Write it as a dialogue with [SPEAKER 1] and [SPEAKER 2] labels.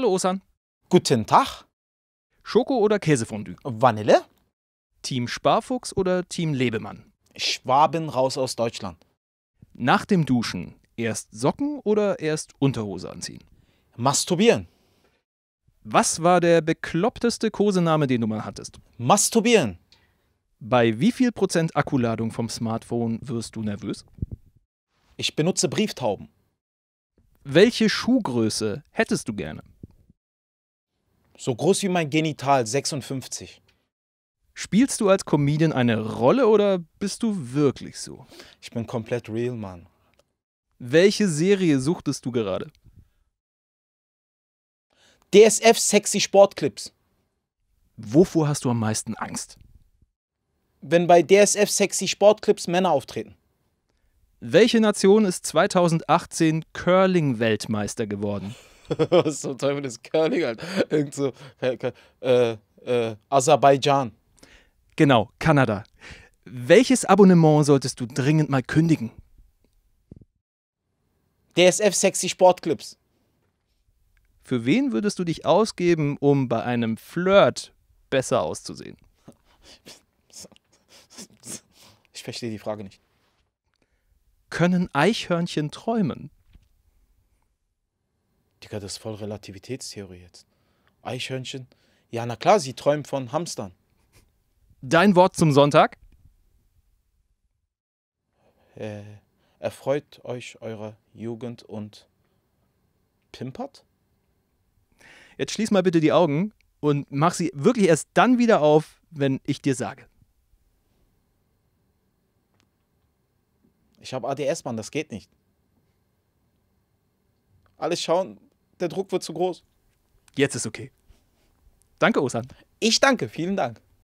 [SPEAKER 1] Hallo Osan. Guten Tag. Schoko- oder Käsefondue? Vanille. Team Sparfuchs oder Team Lebemann? Schwaben raus aus Deutschland. Nach dem Duschen erst Socken oder erst Unterhose anziehen? Masturbieren. Was war der bekloppteste Kosename, den du mal hattest? Masturbieren. Bei wie viel Prozent Akkuladung vom Smartphone wirst du nervös? Ich benutze Brieftauben. Welche Schuhgröße hättest du gerne? So groß wie mein Genital, 56. Spielst du als Comedian eine Rolle oder bist du wirklich so? Ich bin komplett real, Mann. Welche Serie suchtest du gerade? DSF Sexy Sportclips. Wovor hast du am meisten Angst? Wenn bei DSF Sexy Sportclips Männer auftreten. Welche Nation ist 2018 Curling-Weltmeister geworden? was zum Teufel ist Curling Alter? Irgend so, äh, äh, Aserbaidschan. Genau, Kanada. Welches Abonnement solltest du dringend mal kündigen? DSF Sexy Sportclips. Für wen würdest du dich ausgeben, um bei einem Flirt besser auszusehen? Ich verstehe die Frage nicht. Können Eichhörnchen träumen? Digga, das ist voll Relativitätstheorie jetzt. Eichhörnchen. Ja, na klar, sie träumen von Hamstern. Dein Wort zum Sonntag? Äh, erfreut euch eurer Jugend und pimpert? Jetzt schließ mal bitte die Augen und mach sie wirklich erst dann wieder auf, wenn ich dir sage. Ich habe ADS, Mann, das geht nicht. Alle schauen, der Druck wird zu groß. Jetzt ist okay. Danke, Osan. Ich danke, vielen Dank.